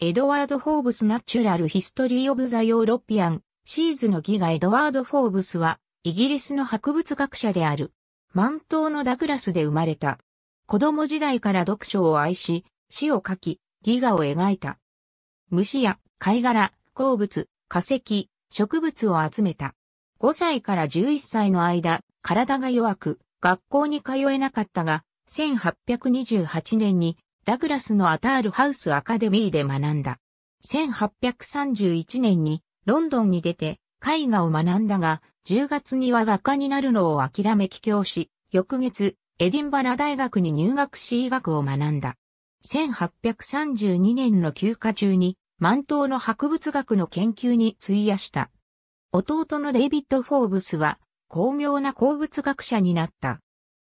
エドワード・フォーブス・ナチュラル・ヒストリー・オブ・ザ・ヨーロピアン、シーズのギガエドワード・フォーブスは、イギリスの博物学者である。満島のダクラスで生まれた。子供時代から読書を愛し、詩を書き、ギガを描いた。虫や貝殻、鉱物、化石、植物を集めた。5歳から11歳の間、体が弱く、学校に通えなかったが、1828年にダグラスのアタールハウスアカデミーで学んだ。1831年にロンドンに出て絵画を学んだが、10月には画家になるのを諦め帰郷し、翌月、エディンバラ大学に入学し医学を学んだ。1832年の休暇中に、満島の博物学の研究に費やした。弟のデイビッド・フォーブスは、巧妙な鉱物学者になった。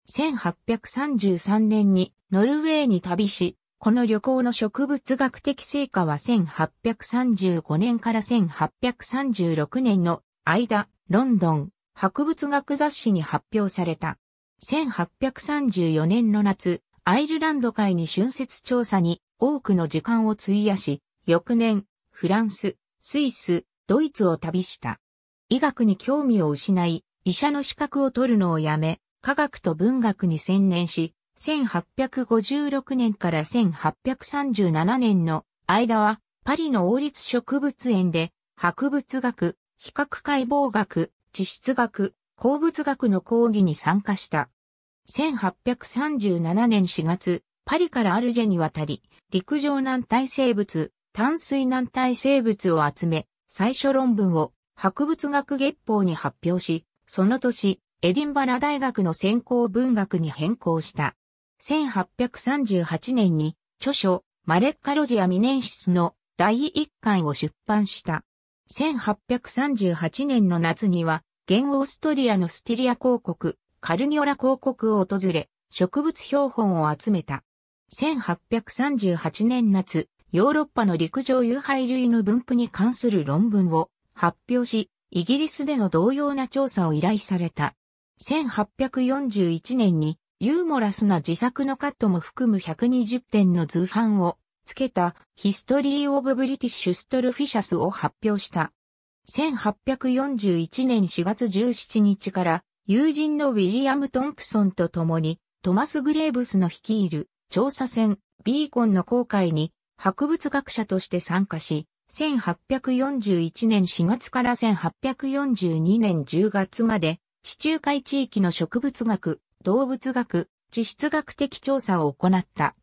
1833年にノルウェーに旅し、この旅行の植物学的成果は1835年から1836年の間、ロンドン博物学雑誌に発表された。1834年の夏、アイルランド海に春節調査に多くの時間を費やし、翌年、フランス、スイス、ドイツを旅した。医学に興味を失い、医者の資格を取るのをやめ、科学と文学に専念し、1856年から1837年の間は、パリの王立植物園で、博物学、比較解剖学、地質学、鉱物学の講義に参加した。1837年4月、パリからアルジェに渡り、陸上軟体生物、淡水軟体生物を集め、最初論文を博物学月報に発表し、その年、エディンバラ大学の専攻文学に変更した。1838年に著書マレッカロジアミネンシスの第1巻を出版した。1838年の夏には、現オーストリアのスティリア公国、カルニョラ公国を訪れ、植物標本を集めた。1838年夏、ヨーロッパの陸上有害類の分布に関する論文を発表し、イギリスでの同様な調査を依頼された。1841年にユーモラスな自作のカットも含む120点の図版をつけたヒストリー・オブ・ブリティッシュ・ストルフィシャスを発表した。1841年4月17日から友人のウィリアム・トンプソンと共にトマス・グレーブスの率いる調査船ビーコンの航海に博物学者として参加し、1841年4月から1842年10月まで地中海地域の植物学、動物学、地質学的調査を行った。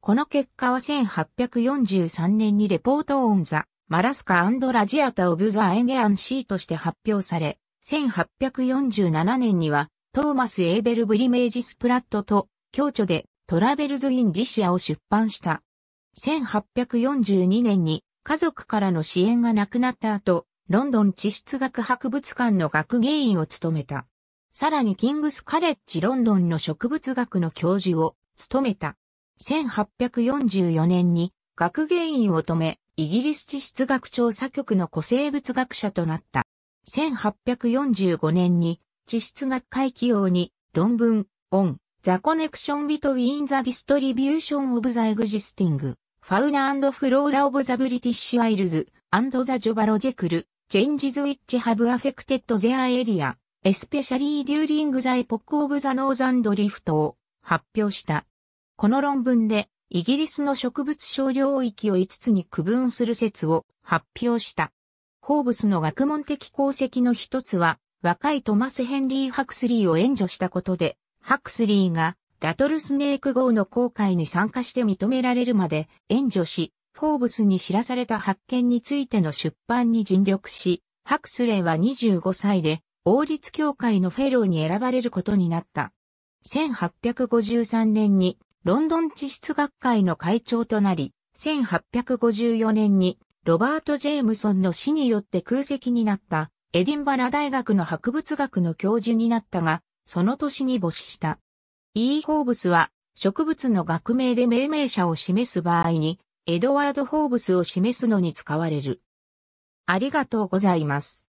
この結果は1843年にレポートオンザ、マラスカラジアタ・オブ・ザ・エゲアン・シーとして発表され、1847年にはトーマス・エーベル・ブリメージ・スプラットと共著でトラベルズ・イン・リシアを出版した。1842年に家族からの支援がなくなった後、ロンドン地質学博物館の学芸員を務めた。さらにキングスカレッジロンドンの植物学の教授を務めた。1844年に学芸員を止め、イギリス地質学調査局の古生物学者となった。1845年に地質学会起用に論文、オン、ザコネクションビトウィンザディストリビューションオブザエグジスティング、ファウナフローラオブザブリティッシュアイルズ、アンドザジョバロジェクル、changes which have affected their area, especially during the epoch of the northern drift を発表した。この論文で、イギリスの植物少量域を5つに区分する説を発表した。ホーブスの学問的功績の一つは、若いトマス・ヘンリー・ハクスリーを援助したことで、ハクスリーがラトルスネーク号の航海に参加して認められるまで援助し、フォーブスに知らされた発見についての出版に尽力し、ハクスレーは25歳で、王立協会のフェローに選ばれることになった。1853年に、ロンドン地質学会の会長となり、1854年に、ロバート・ジェームソンの死によって空席になった、エディンバラ大学の博物学の教授になったが、その年に没した。E. ホーブスは、植物の学名で命名者を示す場合に、エドワード・ホーブスを示すのに使われる。ありがとうございます。